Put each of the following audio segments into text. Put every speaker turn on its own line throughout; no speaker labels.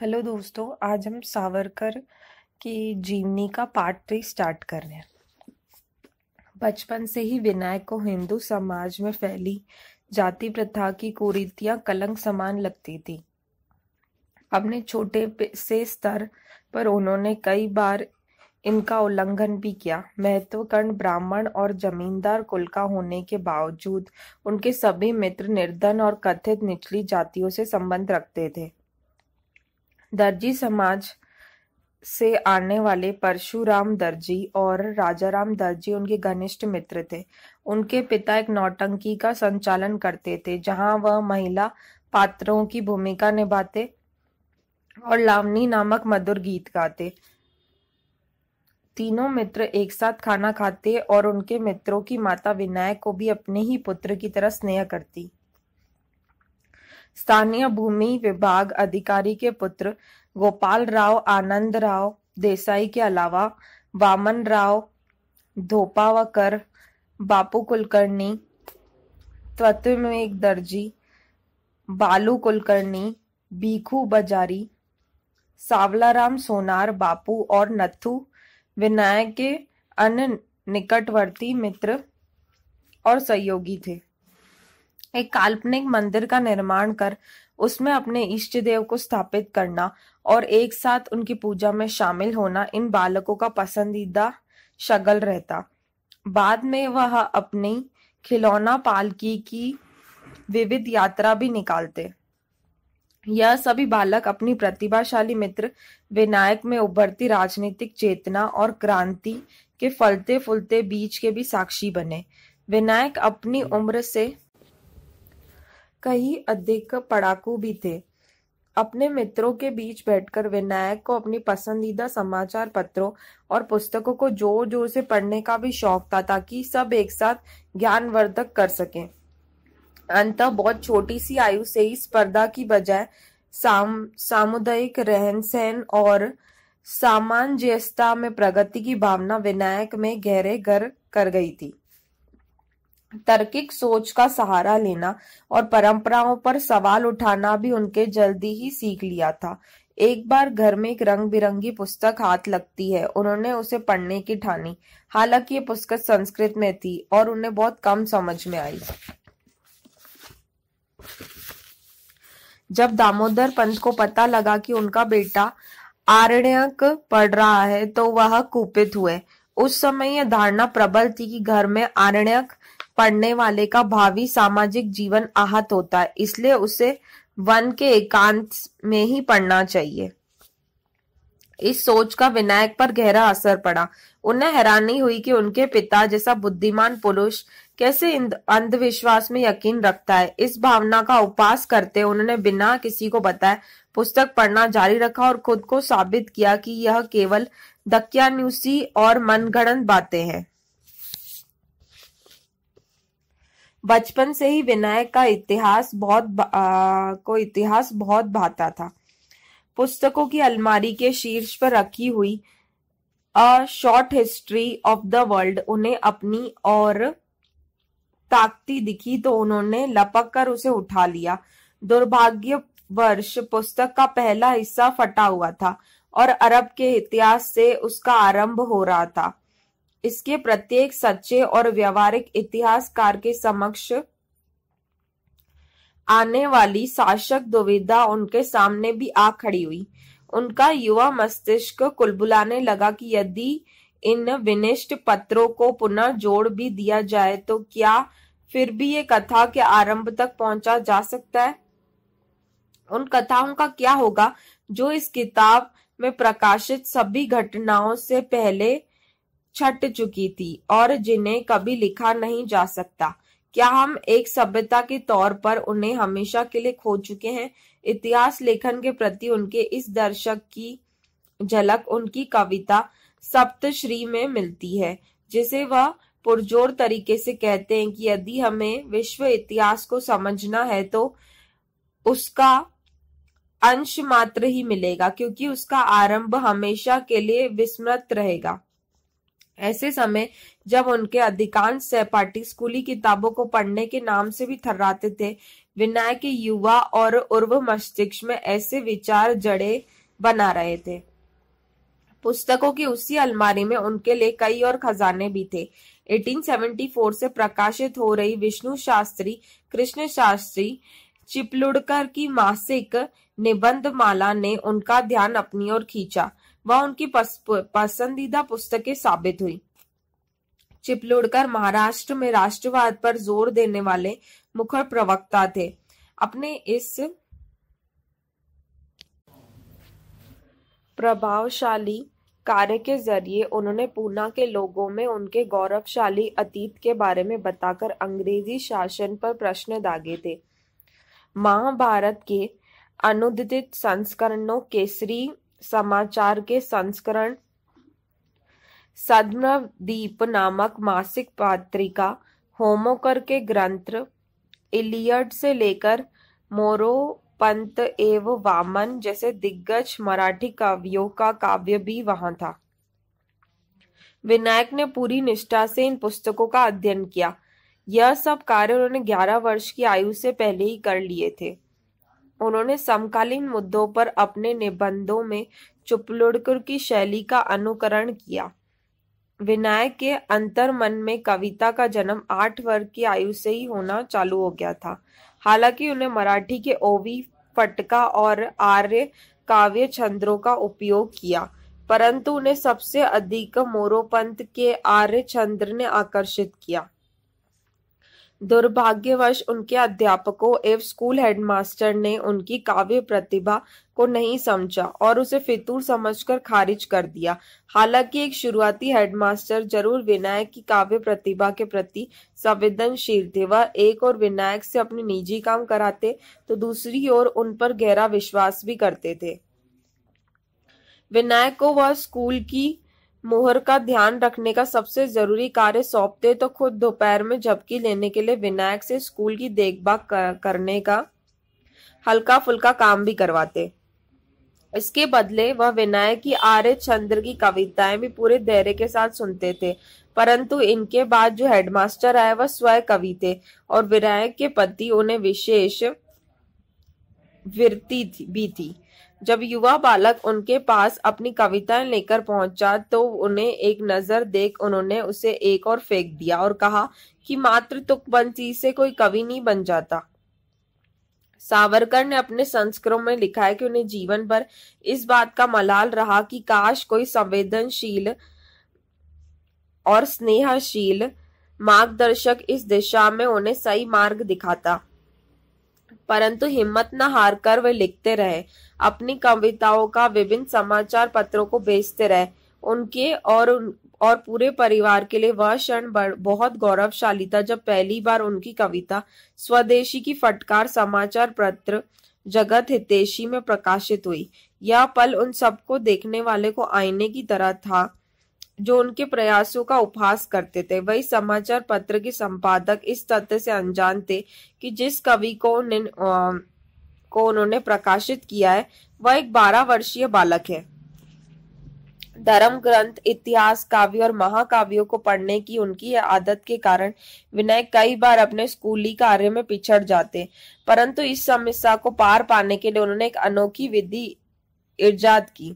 hello दोस्तों आज हम सावरकर की जीवनी का पार्ट थ्री स्टार्ट कर रहे हैं बचपन से ही विनायक को हिंदू समाज में फैली जाति प्रथा की कुरीतियां कलंक समान लगती थी अपने छोटे से स्तर पर उन्होंने कई बार इनका उल्लंघन भी किया महत्वकर्ण ब्राह्मण और जमींदार कुल का होने के बावजूद उनके सभी मित्र निर्धन और कथित निचली जातियों से संबंध रखते थे दर्जी समाज से आने वाले परशुराम दर्जी और राजाराम दर्जी उनके घनिष्ठ मित्र थे उनके पिता एक नौटंकी का संचालन करते थे जहां वह महिला पात्रों की भूमिका निभाते और लावनी नामक मधुर गीत गाते तीनों मित्र एक साथ खाना खाते और उनके मित्रों की माता विनायक को भी अपने ही पुत्र की तरह स्नेह करती स्थानीय भूमि विभाग अधिकारी के पुत्र गोपाल राव आनंद राव देसाई के अलावा वामन राव धोपावकर बापू कुलकर्णी तत्व दर्जी बालू कुलकर्णी भीखू बजारी सावलाराम सोनार बापू और नथु विनायक के अन्य निकटवर्ती मित्र और सहयोगी थे एक काल्पनिक मंदिर का निर्माण कर उसमें अपने इष्ट देव को स्थापित करना और एक साथ उनकी पूजा में शामिल होना इन बालकों का पसंदीदा शगल रहता बाद में वह अपनी खिलौना पालकी की विविध यात्रा भी निकालते यह सभी बालक अपनी प्रतिभाशाली मित्र विनायक में उभरती राजनीतिक चेतना और क्रांति के फलते फूलते बीच के भी साक्षी बने विनायक अपनी उम्र से कई अधिक पड़ाकू भी थे अपने मित्रों के बीच बैठकर विनायक को अपनी पसंदीदा समाचार पत्रों और पुस्तकों को जोर जोर से पढ़ने का भी शौक था ताकि सब एक साथ ज्ञानवर्धक कर सके अंत बहुत छोटी सी आयु से ही स्पर्धा की बजाय साम सामुदायिक रहन सहन और सामान्यता में प्रगति की भावना विनायक में गहरे घर कर गई थी तर्किक सोच का सहारा लेना और परंपराओं पर सवाल उठाना भी उनके जल्दी ही सीख लिया था एक बार घर में एक रंग बिरंगी पुस्तक हाथ लगती है उन्होंने उसे पढ़ने की ठानी हालांकि ये पुस्तक संस्कृत में थी और उन्हें बहुत कम समझ में आई जब दामोदर पंत को पता लगा कि उनका बेटा आरण्यक पढ़ रहा है तो वह कुपित हुए उस समय यह धारणा प्रबल थी कि घर में आरण्यक पढ़ने वाले का भावी सामाजिक जीवन आहत होता है इसलिए उसे वन के एकांत में ही पढ़ना चाहिए इस सोच का विनायक पर गहरा असर पड़ा उन्हें हैरानी हुई कि उनके पिता जैसा बुद्धिमान पुरुष कैसे अंधविश्वास में यकीन रखता है इस भावना का उपास करते उन्होंने बिना किसी को बताए पुस्तक पढ़ना जारी रखा और खुद को साबित किया कि यह केवल दक्यानुसी और मनगढ़ंत बातें हैं बचपन से ही विनायक का इतिहास बहुत आ, को इतिहास बहुत भाता था पुस्तकों की अलमारी के शीर्ष पर रखी हुई a short history of the world उन्हें अपनी और ताकती दिखी तो उन्होंने लपक कर उसे उठा लिया दुर्भाग्य वर्ष पुस्तक का पहला हिस्सा फटा हुआ था और अरब के इतिहास से उसका आरंभ हो रहा था इसके प्रत्येक सच्चे और व्यवहारिक इतिहासकार के समक्ष आने वाली शासक दुविधा उनके सामने भी आ खड़ी हुई उनका युवा मस्तिष्क कुलबुलाने लगा कि यदि इन विनिष्ट पत्रों को पुनः जोड़ भी दिया जाए तो क्या फिर भी ये कथा के आरंभ तक पहुंचा जा सकता है उन कथाओं का क्या होगा जो इस किताब में प्रकाशित सभी घटनाओं से पहले छट चुकी थी और जिन्हें कभी लिखा नहीं जा सकता क्या हम एक सभ्यता के तौर पर उन्हें हमेशा के लिए खो चुके हैं इतिहास लेखन के प्रति उनके इस दर्शक की झलक उनकी कविता सप्तश्री में मिलती है जिसे वह पुरजोर तरीके से कहते हैं कि यदि हमें विश्व इतिहास को समझना है तो उसका अंश मात्र ही मिलेगा क्योंकि उसका आरंभ हमेशा के लिए विस्मृत रहेगा ऐसे समय जब उनके अधिकांश सहपाठी स्कूली किताबों को पढ़ने के नाम से भी थर्राते थे विनायक के युवा और उर्व मस्तिष्क में ऐसे विचार जड़े बना रहे थे पुस्तकों की उसी अलमारी में उनके लिए कई और खजाने भी थे 1874 से प्रकाशित हो रही विष्णु शास्त्री कृष्ण शास्त्री चिपलुड़कर की मासिक निबंध माला ने उनका ध्यान अपनी ओर खींचा वह उनकी पसंदीदा पुस्तकें साबित हुई चिपलुड़कर महाराष्ट्र में राष्ट्रवाद पर जोर देने वाले मुखर प्रवक्ता थे अपने इस प्रभावशाली कार्य के जरिए उन्होंने पूना के लोगों में उनके गौरवशाली अतीत के बारे में बताकर अंग्रेजी शासन पर प्रश्न दागे थे महाभारत के अनुदित संस्करणों केसरी समाचार के संस्करण सदम दीप नामक मासिक पत्रिका होमोकर के ग्रंथ इलियड से लेकर मोरो पंत एवं वामन जैसे दिग्गज मराठी कवियों का काव्य भी वहां था विनायक ने पूरी निष्ठा से इन पुस्तकों का अध्ययन किया यह सब कार्य उन्होंने ग्यारह वर्ष की आयु से पहले ही कर लिए थे उन्होंने समकालीन मुद्दों पर अपने निबंधों में चुपलुड़कर की शैली का अनुकरण किया विनायक के अंतर्मन में कविता का जन्म आठ वर्ग की आयु से ही होना चालू हो गया था हालांकि उन्हें मराठी के ओवी फटका और आर्य काव्य छंद्रों का उपयोग किया परंतु उन्हें सबसे अधिक मोरोपंत के आर्य छंद्र ने आकर्षित किया दुर्भाग्यवश उनके अध्यापकों एवं स्कूल हेडमास्टर ने उनकी काव्य प्रतिभा को नहीं समझा और उसे फितूर समझकर खारिज कर दिया हालांकि एक शुरुआती हेडमास्टर जरूर विनायक की काव्य प्रतिभा के प्रति संवेदनशील थे वह एक और विनायक से अपने निजी काम कराते तो दूसरी ओर उन पर गहरा विश्वास भी करते थे विनायक को वह स्कूल की मोहर का ध्यान रखने का सबसे जरूरी कार्य सौंपते तो खुद दोपहर में झपकी लेने के लिए विनायक से स्कूल की देखभाल करने का हल्का फुल्का काम भी करवाते इसके बदले वह विनायक की आर्य चंद्र की कविताएं भी पूरे धैर्य के साथ सुनते थे परंतु इनके बाद जो हेडमास्टर आए वह स्वयं कवि थे और विनायक के पति उन्हें विशेष वृत्ति भी थी जब युवा बालक उनके पास अपनी कविताएं लेकर पहुंचा तो उन्हें एक नजर देख उन्होंने उसे एक और फेंक दिया और कहा कि मात्र तुकबंसी से कोई कवि नहीं बन जाता सावरकर ने अपने संस्करों में लिखा है कि उन्हें जीवन भर इस बात का मलाल रहा कि काश कोई संवेदनशील और स्नेहशील मार्गदर्शक इस दिशा में उन्हें सही मार्ग दिखाता परंतु हिम्मत न हार कर वे लिखते रहे अपनी कविताओं का विभिन्न समाचार पत्रों को बेचते रहे उनके और उन, और पूरे परिवार के लिए वह क्षण बहुत गौरवशाली था जब पहली बार उनकी कविता स्वदेशी की फटकार समाचार पत्र जगत हितेशी में प्रकाशित हुई यह पल उन सबको देखने वाले को आईने की तरह था जो उनके प्रयासों का उपहास करते थे वही समाचार पत्र के संपादक इस तथ्य से अनजान थे कि जिस कवि को उन्हें को उन्होंने प्रकाशित किया है वह एक बारह वर्षीय बालक है धर्म ग्रंथ इतिहास काव्य और महाकाव्यों को पढ़ने की उनकी आदत के कारण विनय कई बार अपने स्कूली कार्य में पिछड़ जाते परंतु इस समस्या को पार पाने के लिए उन्होंने एक अनोखी विधि ईजाद की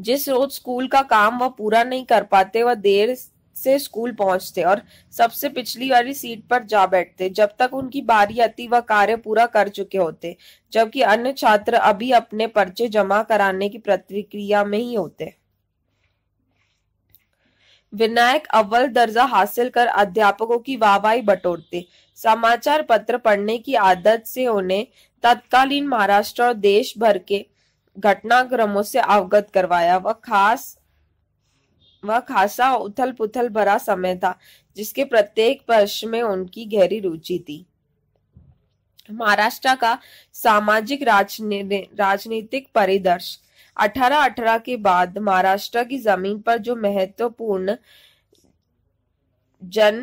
जिस रोज स्कूल का काम वह पूरा नहीं कर पाते वह देर से स्कूल पहुंचते और सबसे पिछली वाली सीट पर जा बैठते जब तक उनकी बारी आती वह कार्य पूरा कर चुके होते जबकि अन्य छात्र अभी अपने पर्चे जमा कराने की प्रतिक्रिया में ही होते विनायक अव्वल दर्जा हासिल कर अध्यापकों की वाहवाही बटोरते समाचार पत्र पढ़ने की आदत से उन्हें तत्कालीन महाराष्ट्र और देश भर के घटनाक्रमों से अवगत करवाया वह खास वह खासा उथल पुथल भरा समय था जिसके प्रत्येक पर्श में उनकी गहरी रुचि थी महाराष्ट्र का सामाजिक राजनीतिक परिदर्श अठारह अठारह के बाद महाराष्ट्र की जमीन पर जो महत्वपूर्ण जन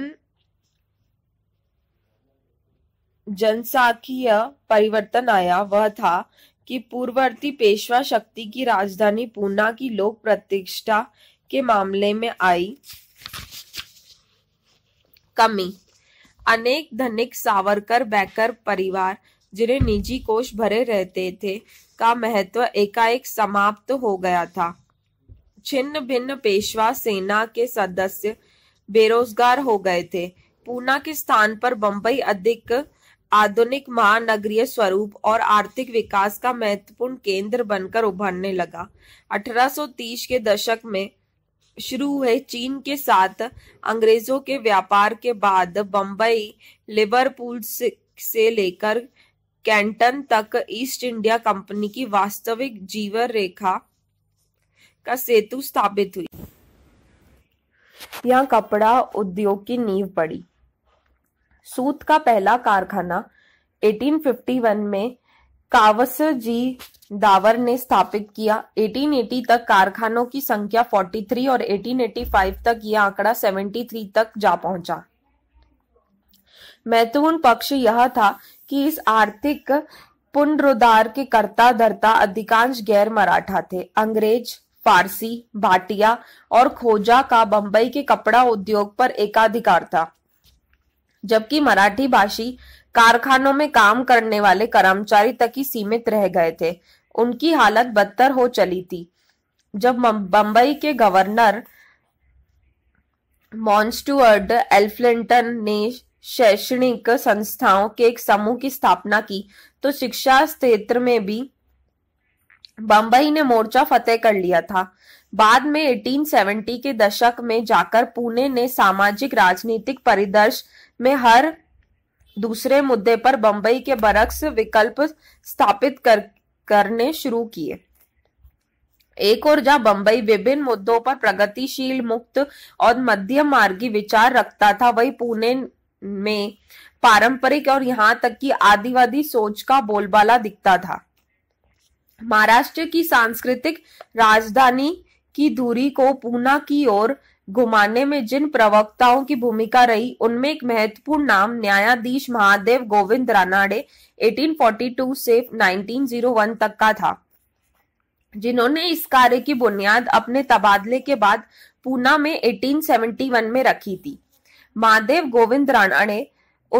जनसाखीय परिवर्तन आया वह था कि पूर्ववर्ती पेशवा शक्ति की राजधानी पूना की लोक प्रतिष्ठा के मामले में आई कमी अनेक धनिक सावरकर बैकर परिवार जिन्हें निजी कोष भरे रहते थे का महत्व एकाएक समाप्त तो हो गया था छिन्न भिन्न पेशवा सेना के सदस्य बेरोजगार हो गए थे पूना के स्थान पर बंबई अधिक आधुनिक महानगरीय स्वरूप और आर्थिक विकास का महत्वपूर्ण केंद्र बनकर उभरने लगा 1830 के दशक में शुरू हुए चीन के साथ अंग्रेजों के व्यापार के बाद बम्बई लिवरपूल से लेकर कैंटन तक ईस्ट इंडिया कंपनी की वास्तविक जीवन रेखा का सेतु स्थापित हुई यहाँ कपड़ा उद्योग की नींव पड़ी सूत का पहला कारखाना 1851 में कावस जी दावर ने स्थापित किया 1880 तक कारखानों की संख्या 43 और 1885 तक यह आंकड़ा 73 तक जा पहुंचा महत्वपूर्ण पक्ष यह था कि इस आर्थिक पुनरुद्धार के कर्ता धरता अधिकांश गैर मराठा थे अंग्रेज फारसी भाटिया और खोजा का बंबई के कपड़ा उद्योग पर एकाधिकार था जबकि मराठी भाषी कारखानों में काम करने वाले कर्मचारी तक ही सीमित रह गए थे उनकी हालत बदतर हो चली थी जब बंबई के गवर्नर मॉन्स्टुअर्ड एल्फ्लिंटन ने शैक्षणिक संस्थाओं के एक समूह की स्थापना की तो शिक्षा क्षेत्र में भी बंबई ने मोर्चा फतेह कर लिया था बाद में 1870 के दशक में जाकर पुणे ने सामाजिक राजनीतिक परिदर्श में हर दूसरे मुद्दे पर बंबई के बरक्स विकल्प स्थापित कर करने शुरू किए एक और जहां बंबई विभिन्न मुद्दों पर प्रगतिशील मुक्त और मध्यम मार्गी विचार रखता था वही पुणे में पारंपरिक और यहां तक कि आदिवादी सोच का बोलबाला दिखता था महाराष्ट्र की सांस्कृतिक राजधानी की दूरी को पूना की ओर घुमाने में जिन प्रवक्ताओं की भूमिका रही उनमें एक महत्वपूर्ण नाम न्यायाधीश महादेव गोविंद रानाडे 1842 से 1901 तक का था जिन्होंने इस कार्य की बुनियाद अपने तबादले के बाद पूना में 1871 में रखी थी महादेव गोविंद रानाडे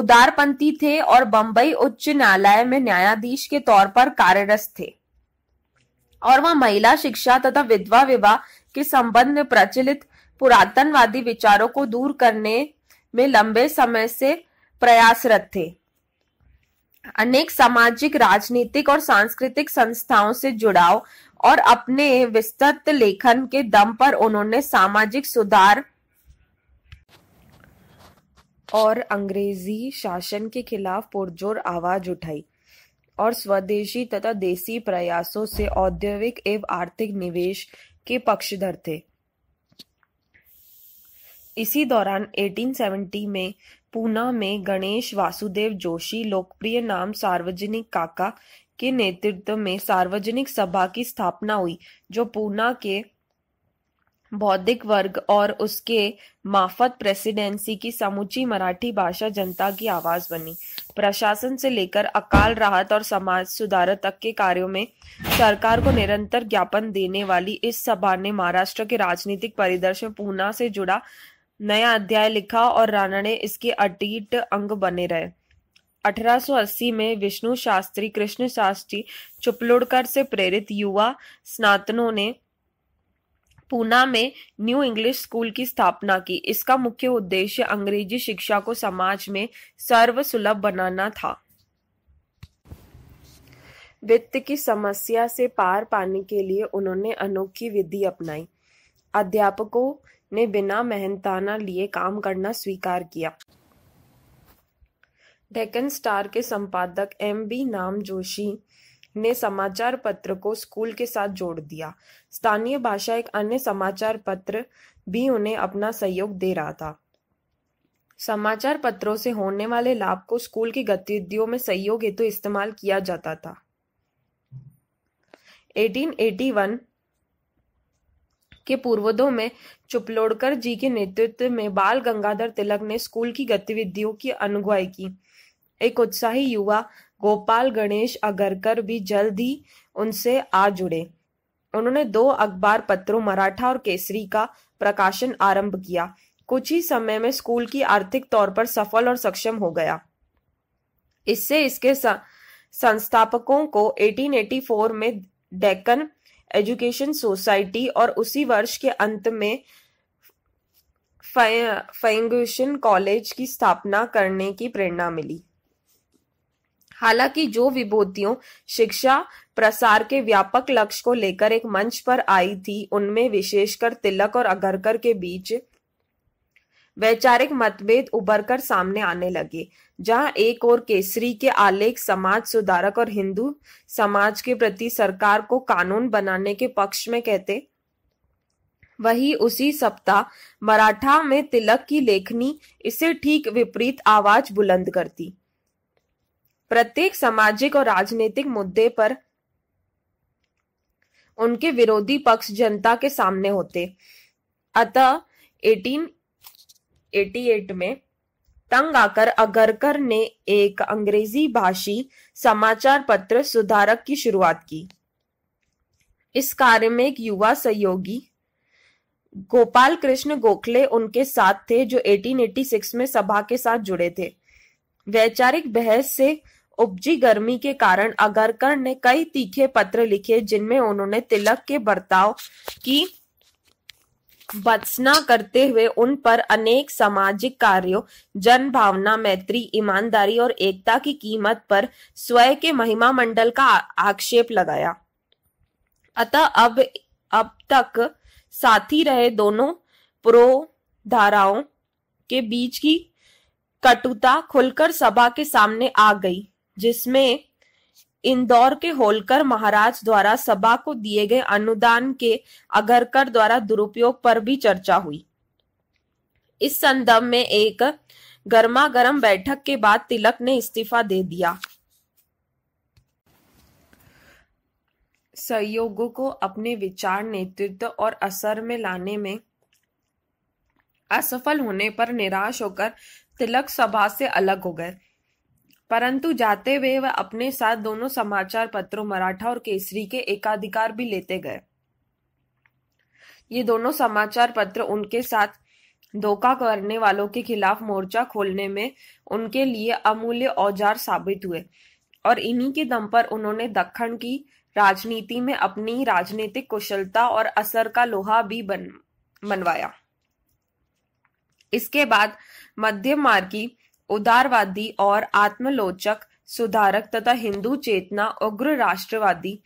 उदारपंथी थे और बंबई उच्च न्यायालय में न्यायाधीश के तौर पर कार्यरत थे और वह महिला शिक्षा तथा विधवा विवाह के संबंध में प्रचलित पुरातनवादी विचारों को दूर करने में लंबे समय से प्रयासरत थे अनेक सामाजिक राजनीतिक और सांस्कृतिक संस्थाओं से जुड़ाव और अपने विस्तृत लेखन के दम पर उन्होंने सामाजिक सुधार और अंग्रेजी शासन के खिलाफ पुरजोर आवाज उठाई और स्वदेशी तथा देसी प्रयासों से औद्योगिक एवं आर्थिक निवेश के पक्षधर थे इसी दौरान 1870 में पूना में गणेश वासुदेव जोशी लोकप्रिय नाम सार्वजनिक काका के नेतृत्व में सार्वजनिक सभा की स्थापना हुई जो पूना के बौद्धिक वर्ग और उसके माफत प्रेसिडेंसी की समूची मराठी भाषा जनता की आवाज बनी प्रशासन से लेकर अकाल राहत और समाज सुधार तक के कार्यों में सरकार को निरंतर ज्ञापन देने वाली इस सभा ने महाराष्ट्र के राजनीतिक परिदृश्य पूना से जुड़ा नया अध्याय लिखा और राणा ने इसके अटीट अंग बने रहे 1880 में विष्णु शास्त्री कृष्ण शास्त्री चुपलुड़कर से प्रेरित युवा स्नातनों ने पूना में न्यू इंग्लिश स्कूल की स्थापना की इसका मुख्य उद्देश्य अंग्रेजी शिक्षा को समाज में सर्वसुलभ बनाना था वित्त की समस्या से पार पाने के लिए उन्होंने अनोखी विधि अपनाई अध्यापकों ने बिना मेहनताना लिए काम करना स्वीकार किया डेकन स्टार के संपादक एम बी नाम जोशी ने समाचार पत्र को स्कूल के साथ जोड़ दिया स्थानीय भाषा एक अन्य समाचार पत्र भी उन्हें अपना सहयोग दे रहा था समाचार पत्रों से होने वाले लाभ को स्कूल की गतिविधियों में सहयोग हेतु तो इस्तेमाल किया जाता था 1881 के पूर्वोदय में चुपलोड़कर जी के नेतृत्व में बाल गंगाधर तिलक ने स्कूल की गतिविधियों की अनुगुआई की एक उत्साही युवा गोपाल गणेश अगरकर भी जल्द ही उनसे आ जुड़े उन्होंने दो अखबार पत्रों मराठा और केसरी का प्रकाशन आरंभ किया कुछ ही समय में स्कूल की आर्थिक तौर पर सफल और सक्षम हो गया इससे इसके संस्थापकों को 1884 में डेक्कन एजुकेशन सोसाइटी और उसी वर्ष के अंत में फेंगुशन कॉलेज की स्थापना करने की प्रेरणा मिली हालांकि जो विभूतियों शिक्षा प्रसार के व्यापक लक्ष्य को लेकर एक मंच पर आई थी उनमें विशेषकर तिलक और अगरकर के बीच वैचारिक मतभेद उभर कर सामने आने लगे जहां एक और केसरी के आलेख समाज सुधारक और हिंदू समाज के प्रति सरकार को कानून बनाने के पक्ष में कहते वही उसी सप्ताह मराठा में तिलक की लेखनी इसे ठीक विपरीत आवाज बुलंद करती प्रत्येक सामाजिक और राजनीतिक मुद्दे पर उनके विरोधी पक्ष जनता के सामने होते अतः 1888 में तंग आकर अगरकर ने एक अंग्रेजी भाषी समाचार पत्र सुधारक की शुरुआत की इस कार्य में एक युवा सहयोगी गोपाल कृष्ण गोखले उनके साथ थे जो 1886 में सभा के साथ जुड़े थे वैचारिक बहस से उपजी गर्मी के कारण अगरकर ने कई तीखे पत्र लिखे जिनमें उन्होंने तिलक के बर्ताव की भत्सना करते हुए उन पर अनेक सामाजिक कार्यों जन भावना मैत्री ईमानदारी और एकता की कीमत पर स्वयं के महिमा मंडल का आक्षेप लगाया अतः अब अब तक साथी रहे दोनों प्रो धाराओं के बीच की कटुता खुलकर सभा के सामने आ गई जिसमें इंदौर के होलकर महाराज द्वारा सभा को दिए गए अनुदान के अगरकर द्वारा दुरुपयोग पर भी चर्चा हुई इस संदर्भ में एक गर्मा गर्म बैठक के बाद तिलक ने इस्तीफा दे दिया सहयोगों को अपने विचार नेतृत्व और असर में लाने में असफल होने पर निराश होकर तिलक सभा से अलग हो गए परंतु जाते हुए वह अपने साथ दोनों समाचार पत्रों मराठा और केसरी के एकाधिकार भी लेते गए ये दोनों समाचार पत्र उनके साथ धोखा करने वालों के खिलाफ मोर्चा खोलने में उनके लिए अमूल्य औजार साबित हुए और इन्हीं के दम पर उन्होंने दक्षिण की राजनीति में अपनी राजनीतिक कुशलता और असर का लोहा भी बन बनवाया इसके बाद मध्यम मार्गी उदारवादी और आत्मलोचक सुधारक तथा हिंदू चेतना उग्र राष्ट्रवादी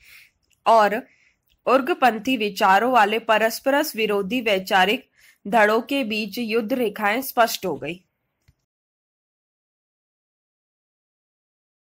और उग्रपंथी विचारों वाले परस्परस विरोधी वैचारिक धड़ों के बीच युद्ध रेखाएं स्पष्ट हो गई